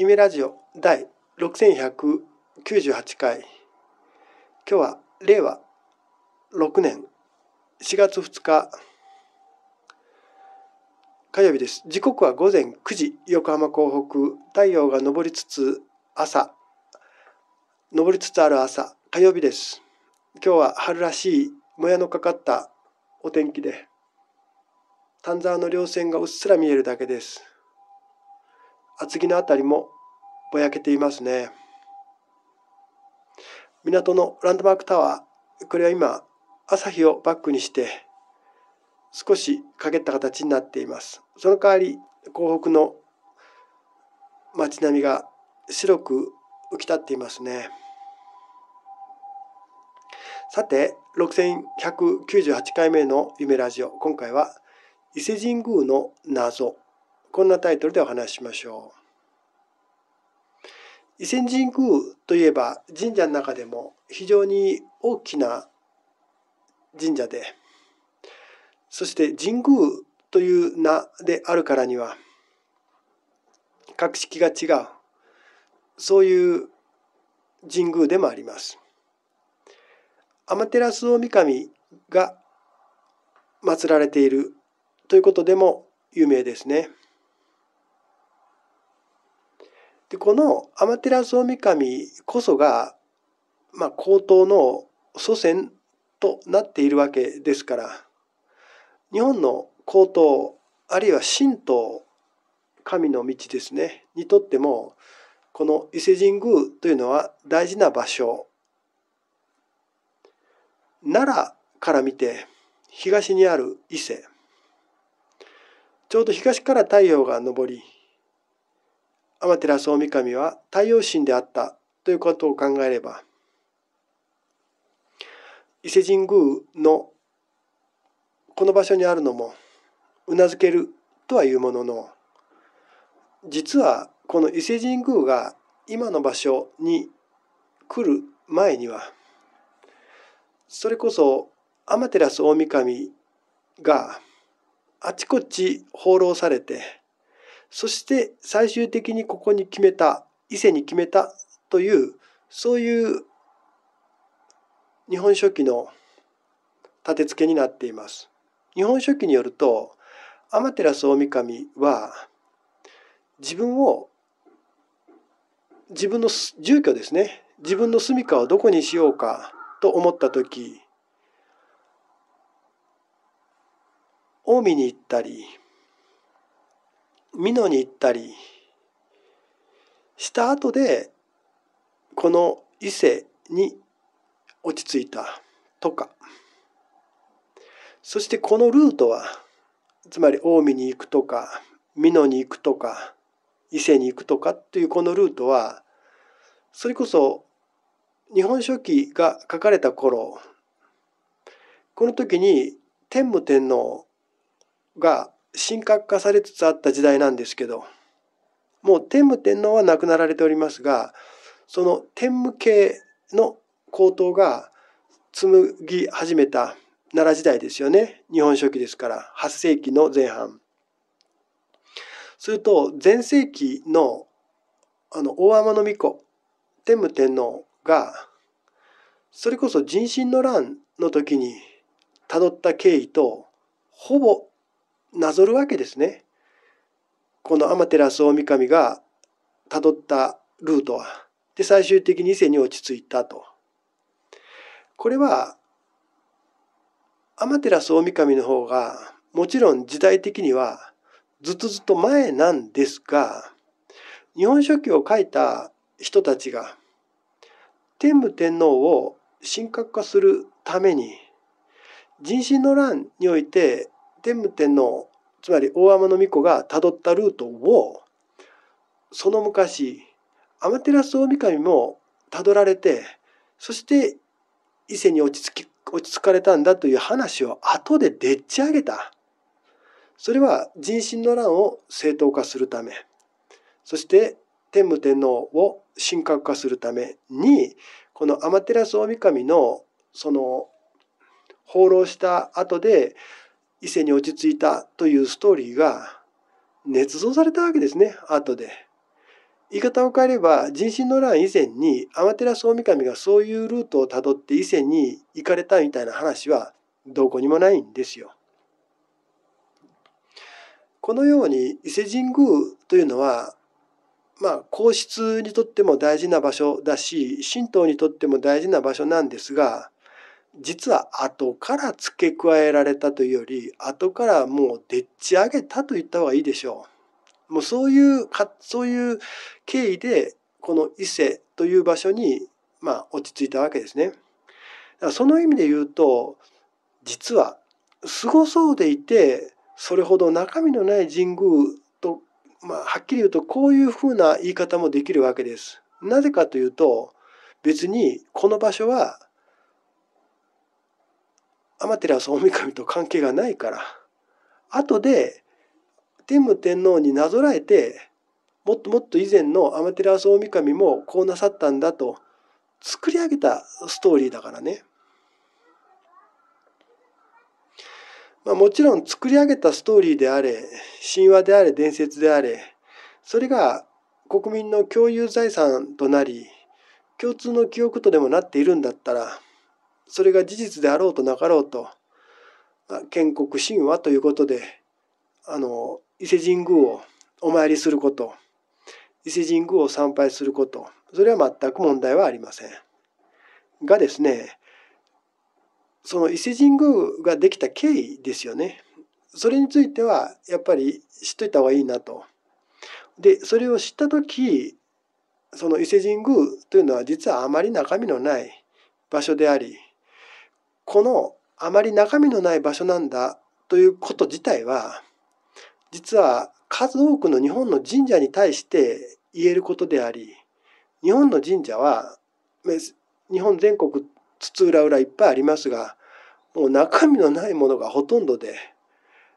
イメラジオ第6198回今日は令和6年4月2日火曜日です時刻は午前9時横浜港北太陽が昇りつつ朝昇りつつある朝火曜日です今日は春らしいもやのかかったお天気で丹沢の稜線がうっすら見えるだけです厚木のたりもぼやけていますね。港のランドマークタワー、これは今、朝日をバックにして、少し陰った形になっています。その代わり、港北の街並みが白く浮き立っていますね。さて、6198回目の夢ラジオ、今回は伊勢神宮の謎こんなタイトルでお話ししましょう。伊勢神宮といえば神社の中でも非常に大きな神社でそして神宮という名であるからには格式が違うそういう神宮でもあります。天照大神が祀られているということでも有名ですね。でこの天照大神こそが、まあ、高等の祖先となっているわけですから日本の高等あるいは神道神の道ですねにとってもこの伊勢神宮というのは大事な場所奈良から見て東にある伊勢ちょうど東から太陽が昇り天照大神は太陽神であったということを考えれば伊勢神宮のこの場所にあるのもうなずけるとはいうものの実はこの伊勢神宮が今の場所に来る前にはそれこそ天照大神があちこち放浪されてそして最終的にここに決めた伊勢に決めたというそういう「日本書紀」の立て付けになっています。日本書紀によると天照大神は自分を自分の住居ですね自分の住処をどこにしようかと思った時近江に行ったり美濃に行ったりした後でこの伊勢に落ち着いたとかそしてこのルートはつまり近江に行くとか美濃に行くとか伊勢に行くとかっていうこのルートはそれこそ「日本書紀」が書かれた頃この時に天武天皇が神格化されつつあった時代なんですけどもう天武天皇は亡くなられておりますがその天武系の高等が紡ぎ始めた奈良時代ですよね日本書紀ですから8世紀の前半。すると全世紀のあの大天皇子天武天皇がそれこそ人心の乱の時にたどった経緯とほぼなぞるわけですね。この天照大神がたどったルートは。で最終的に伊勢に落ち着いたと。これは天照大神の方がもちろん時代的にはずっとずっと前なんですが「日本書紀」を書いた人たちが天武天皇を神格化するために人心の乱において天武天皇つまり大天皇子がたどったルートをその昔天照大神もたどられてそして伊勢に落ち着き落ち着かれたんだという話を後ででっち上げたそれは人心の乱を正当化するためそして天武天皇を神格化するためにこの天照大神のその放浪した後で伊勢に落ち着いたというストーリーが捏造されたわけですね後で。言い方を変えれば人心の乱以前に天照大神がそういうルートをたどって伊勢に行かれたみたいな話はどこにもないんですよ。このように伊勢神宮というのはまあ皇室にとっても大事な場所だし神道にとっても大事な場所なんですが実は後から付け加えられたというより後からもうでっち上げたと言った方がいいでしょう。もうそういうかそういう経緯でこの伊勢という場所に、まあ、落ち着いたわけですね。だからその意味で言うと実はすごそうでいてそれほど中身のない神宮と、まあ、はっきり言うとこういうふうな言い方もできるわけです。なぜかというと別にこの場所は天照大神と関係がないから後で天武天皇になぞらえてもっともっと以前のアマテラス大神もこうなさったんだと作り上げたストーリーだからね。まあ、もちろん作り上げたストーリーであれ神話であれ伝説であれそれが国民の共有財産となり共通の記憶とでもなっているんだったらそれが事実であろうとなかろうと建国神話ということであの伊勢神宮をお参りすること伊勢神宮を参拝することそれは全く問題はありません。がですねその伊勢神宮ができた経緯ですよねそれについてはやっぱり知っといた方がいいなと。でそれを知った時その伊勢神宮というのは実はあまり中身のない場所でありこのあまり中身のない場所なんだということ自体は実は数多くの日本の神社に対して言えることであり日本の神社は日本全国津々浦々いっぱいありますがもう中身のないものがほとんどで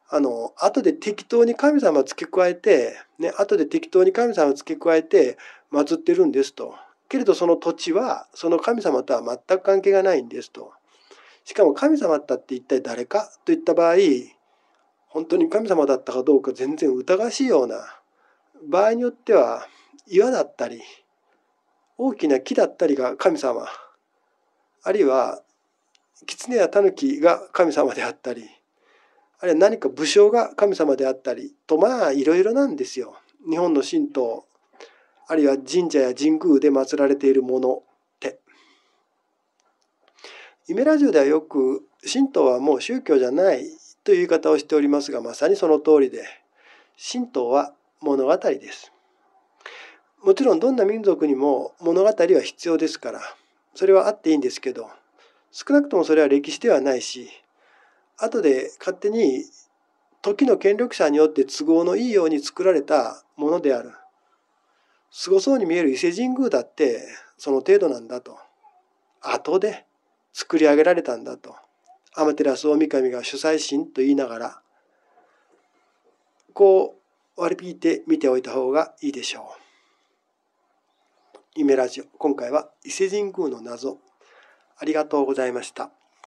あの後で適当に神様付け加えて、ね、後で適当に神様付け加えて祀ってるんですとけれどその土地はその神様とは全く関係がないんですと。しかも神様だって一体誰かといった場合本当に神様だったかどうか全然疑わしいような場合によっては岩だったり大きな木だったりが神様あるいは狐や狸が神様であったりあるいは何か武将が神様であったりとまあいろいろなんですよ。日本の神道あるいは神社や神宮で祀られているものイメラジオではよく神道はもう宗教じゃないという言い方をしておりますがまさにその通りで神道は物語です。もちろんどんな民族にも物語は必要ですからそれはあっていいんですけど少なくともそれは歴史ではないし後で勝手に時の権力者によって都合のいいように作られたものである。すごそうに見える伊勢神宮だってその程度なんだと。後で作り上げられたんだと天照大神が主催神と言いながらこう割り引いて見ておいた方がいいでしょう。夢ラジオ今回は伊勢神宮の謎ありがとうございました。